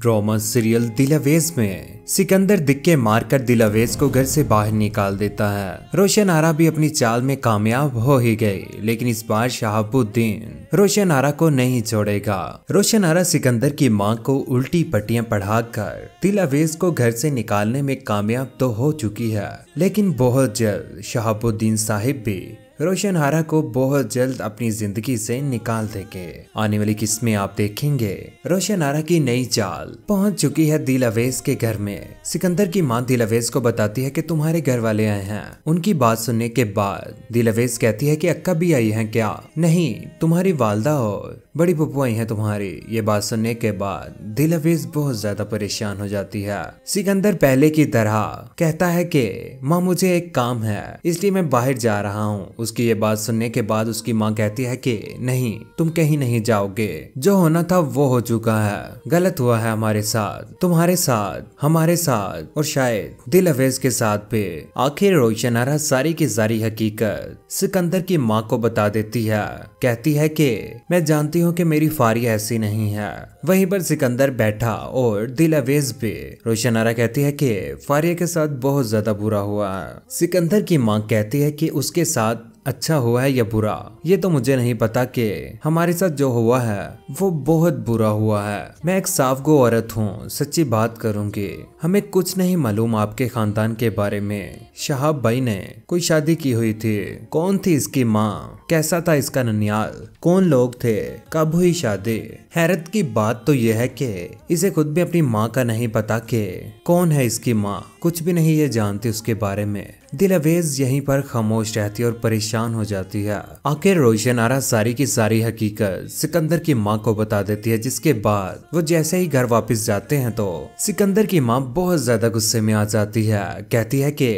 drama serial दिलावेज में सिकंदर दिक्के मारकर दिलावेज को घर से बाहर निकाल देता है रोशन आरा भी अपनी चाल में कामयाब हो ही गए लेकिन इस बार शहाबुद्दीन रोशन आरा को नहीं छोड़ेगा रोशन आरा सिकंदर की मां को उल्टी पट्टियां पढ़ाकर दिलावेज को घर से निकालने में कामयाब तो हो चुकी है लेकिन बहुत जल्द शहाबुद्दीन साहिब भी रोशन हारा को बहुत जल्द अपनी जिंदगी से निकाल देंगे आने वाली किस्त में आप देखेंगे रोशन हारा की नई चाल पहुंच चुकी है दिल अवेज के घर में सिकंदर की मां दिल अवेज को बताती है कि तुम्हारे घर वाले आए हैं उनकी बात सुनने के बाद दिल अवेज कहती है कि अक्का भी आई है क्या नहीं तुम्हारी वालदा हो बड़ी पपुआई है तुम्हारी ये बात सुनने के बाद दिल बहुत ज्यादा परेशान हो जाती है सिकंदर पहले की तरह कहता है कि माँ मुझे एक काम है इसलिए मैं बाहर जा रहा हूँ उसकी ये बात सुनने के बाद उसकी माँ कहती है कि नहीं तुम कहीं नहीं जाओगे जो होना था वो हो चुका है गलत हुआ है हमारे साथ तुम्हारे साथ हमारे साथ और शायद दिल अवेज के साथ पे आखिर रोशनारा सारी की सारी हकीकत सिकंदर की माँ को बता देती है कहती है की मैं जानती हूँ कि मेरी फारी ऐसी नहीं है वहीं पर सिकंदर बैठा और दिल अवेज भी रोशनारा कहती है कि फारिया के साथ बहुत ज्यादा बुरा हुआ सिकंदर की माँ कहती है कि उसके साथ अच्छा हुआ है या बुरा ये तो मुझे नहीं पता कि हमारे साथ जो हुआ है वो बहुत बुरा हुआ है मैं एक साफ गो औरत हूँ सच्ची बात करूँगी हमें कुछ नहीं मालूम आपके खानदान के बारे में शहाब भाई ने कोई शादी की हुई थी कौन थी इसकी माँ कैसा था इसका ननियाल कौन लोग थे कब हुई शादी हैरत की बात तो यह है कि इसे खुद भी अपनी माँ का नहीं पता के कौन है इसकी माँ कुछ भी नहीं ये जानती उसके बारे में दिलावेज यहीं पर खामोश रहती है और परेशान हो जाती है आखिर रोशन आरा सारी की सारी हकीकत सिकंदर की माँ को बता देती है जिसके बाद वो जैसे ही घर वापस जाते हैं तो सिकंदर की माँ बहुत ज्यादा गुस्से में आ जाती है कहती है कि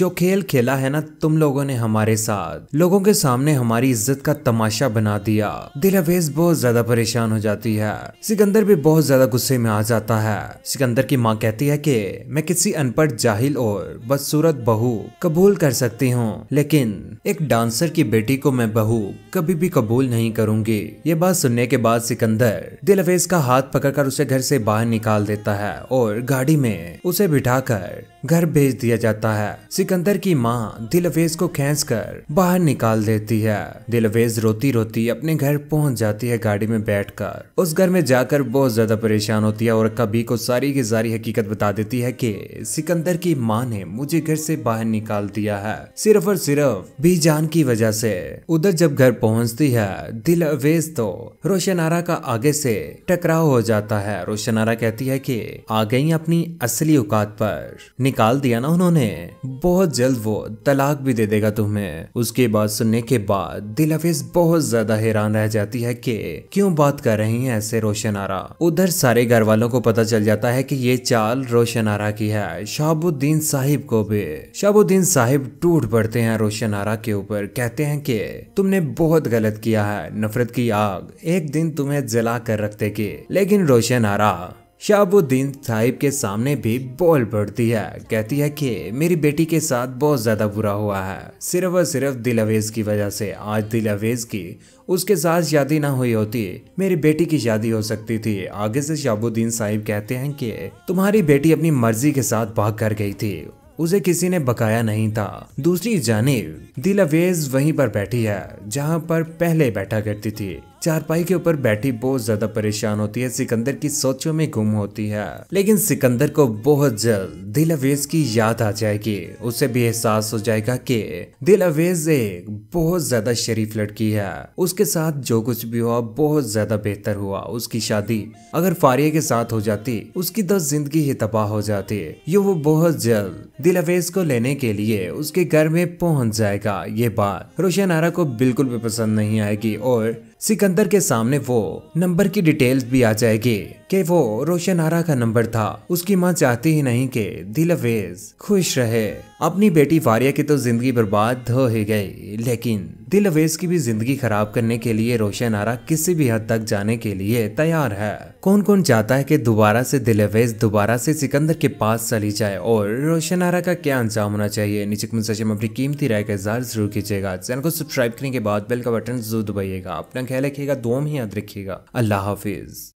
जो खेल खेला है ना तुम लोगों ने हमारे साथ लोगों के सामने हमारी इज्जत का तमाशा बना दिया दिलावेज बहुत ज्यादा परेशान हो जाती है सिकंदर भी बहुत ज्यादा गुस्से में आ जाता है सिकंदर की माँ कहती है कि मैं किसी अनपढ़ जाहिल और बदसूरत बहू कबूल कर सकती हूँ लेकिन एक डांसर की बेटी को मैं बहू कभी भी कबूल नहीं करूंगी ये बात सुनने के बाद सिकंदर दिलवेज का हाथ पकड़कर उसे घर से बाहर निकाल देता है और गाड़ी में उसे बिठाकर घर भेज दिया जाता है सिकंदर की माँ दिलवेज को खेस कर बाहर निकाल देती है दिलवेज रोती रोती अपने घर पहुंच जाती है गाड़ी में बैठकर उस घर में जाकर बहुत ज्यादा परेशान होती है और कभी को सारी की सारी हकीकत बता देती है कि सिकंदर की माँ ने मुझे घर से बाहर निकाल निकाल दिया है सिर्फ और सिर्फ भी जान की वजह से उधर जब घर पहुंचती है दिल अवेज तो रोशनारा का आगे से टकराव हो जाता है रोशनारा कहती है कि आ गई अपनी असली औकात पर निकाल दिया ना उन्होंने बहुत जल्द वो तलाक भी दे देगा तुम्हें उसके बाद सुनने के बाद दिल अवेज बहुत ज्यादा हैरान रह जाती है कि क्यों बात कर रही है ऐसे रोशन आरा उधर सारे घर वालों को पता चल जाता है कि ये चाल रोशन की है शाहबुद्दीन साहिब को भी शाहबुद्दीन लेकिन साहिब टूट पड़ते हैं रोशन आरा के ऊपर कहते हैं कि तुमने बहुत गलत किया है नफरत की आग एक दिन तुम्हें जला कर रख देगी लेकिन रोशन आरा शाहबुद्दीन साहिब के सामने भी बोल पड़ती है कहती है कि मेरी बेटी के साथ बहुत ज़्यादा बुरा हुआ है सिर्फ और सिर्फ दिलावेज की वजह से आज दिलावेज की उसके साथ शादी ना हुई होती मेरी बेटी की शादी हो सकती थी आगे से शाहबुद्दीन साहिब कहते हैं कि तुम्हारी बेटी अपनी मर्जी के साथ भाग कर गई थी उसे किसी ने बकाया नहीं था दूसरी जानी दिलावेज वहीं पर बैठी है जहां पर पहले बैठा करती थी चारपाई के ऊपर बैठी बहुत ज्यादा परेशान होती है सिकंदर की सोचों में गुम होती है लेकिन सिकंदर को बहुत जल्द दिल अवेज की याद आ जाएगी उसे भी एहसास हो जाएगा कि दिल अवेज एक बहुत ज्यादा शरीफ लड़की है उसके साथ जो कुछ भी हुआ बहुत ज्यादा बेहतर हुआ उसकी शादी अगर फारिया के साथ हो जाती उसकी तो जिंदगी ही तबाह हो जाती ये वो बहुत जल्द दिल अवेज को लेने के लिए उसके घर में पहुंच जाएगा ये बात रोशन आरा को बिल्कुल भी पसंद नहीं आएगी और सिकंदर के सामने वो नंबर की डिटेल्स भी आ जाएगी कि वो रोशन आरा का नंबर था उसकी माँ चाहती ही नहीं कि दिलवेज खुश रहे अपनी बेटी वारिया की तो जिंदगी बर्बाद हो ही गई लेकिन दिल अवेज की भी जिंदगी खराब करने के लिए रोशन आरा किसी भी हद तक जाने के लिए तैयार है कौन कौन चाहता है कि दोबारा से दिल अवेज दोबारा से सिकंदर के पास चली जाए और रोशन आरा का क्या अंजाम होना चाहिए नीचे में अपनी कीमती राय का इजहार जरूर कीजिएगा चैनल को सब्सक्राइब करने के बाद बेल का बटन जरूर दबाइएगा अपना ख्याल रखिएगा दो में याद रखिएगा अल्लाह हाफिज